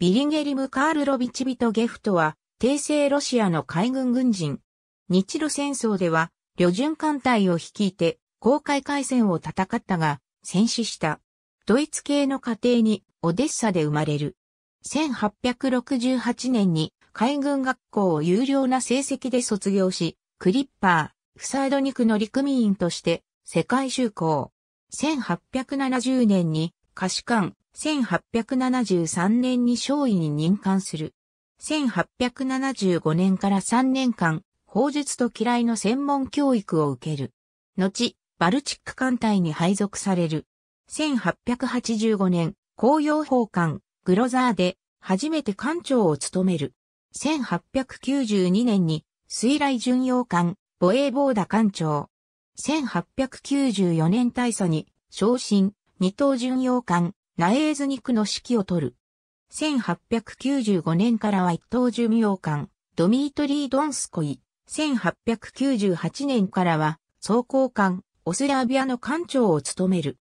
ビリゲリム・カールロビチビト・ゲフトは、帝政ロシアの海軍軍人。日露戦争では、旅順艦隊を率いて、航海海戦を戦ったが、戦死した。ドイツ系の家庭に、オデッサで生まれる。1868年に、海軍学校を有料な成績で卒業し、クリッパー、フサードニクの陸民員として、世界就航。1870年に、歌手館、1873年に少尉に任官する。1875年から3年間、法術と嫌いの専門教育を受ける。後、バルチック艦隊に配属される。1885年、紅葉法官、グロザーで、初めて艦長を務める。1892年に、水雷巡洋艦、防衛防打艦長。1894年大佐に、昇進、二等巡洋艦、ナエーズニクの指揮を取る。1895年からは一等巡洋艦、ドミートリー・ドンスコイ。1898年からは、装甲艦、オスラビアの艦長を務める。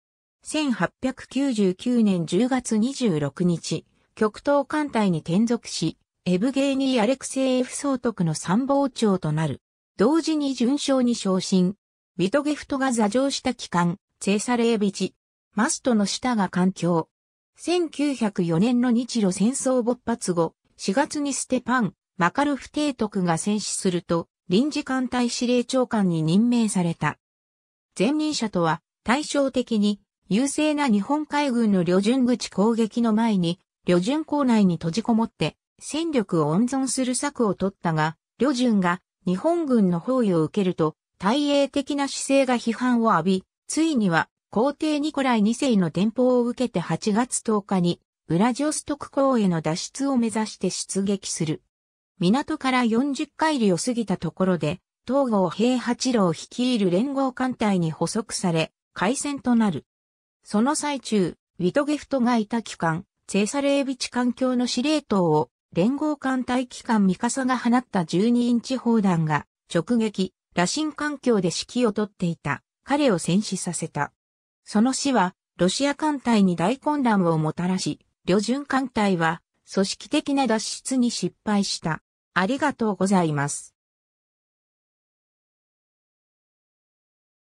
1899年10月26日、極東艦隊に転属し、エブゲーニー・アレクセイエフ総督の参謀長となる。同時に巡将に昇進。ウィトゲフトが座上した機関、チェーサレービチ、マストの下が環境。1904年の日露戦争勃発後、4月にステパン、マカルフ提督が戦死すると、臨時艦隊司令長官に任命された。前任者とは、対照的に、優勢な日本海軍の旅順口攻撃の前に、旅順港内に閉じこもって、戦力を温存する策を取ったが、旅順が日本軍の包囲を受けると、対衛的な姿勢が批判を浴び、ついには皇帝ニコライ2世の伝報を受けて8月10日に、ウラジオストク港への脱出を目指して出撃する。港から40海里を過ぎたところで、東郷平八郎率いる連合艦隊に捕捉され、海戦となる。その最中、ウィトゲフトがいた機関、セーサレービチ艦橋の司令塔を、連合艦隊機関ミカサが放った12インチ砲弾が、直撃、羅針艦橋で指揮を取っていた、彼を戦死させた。その死は、ロシア艦隊に大混乱をもたらし、旅順艦隊は、組織的な脱出に失敗した。ありがとうございます。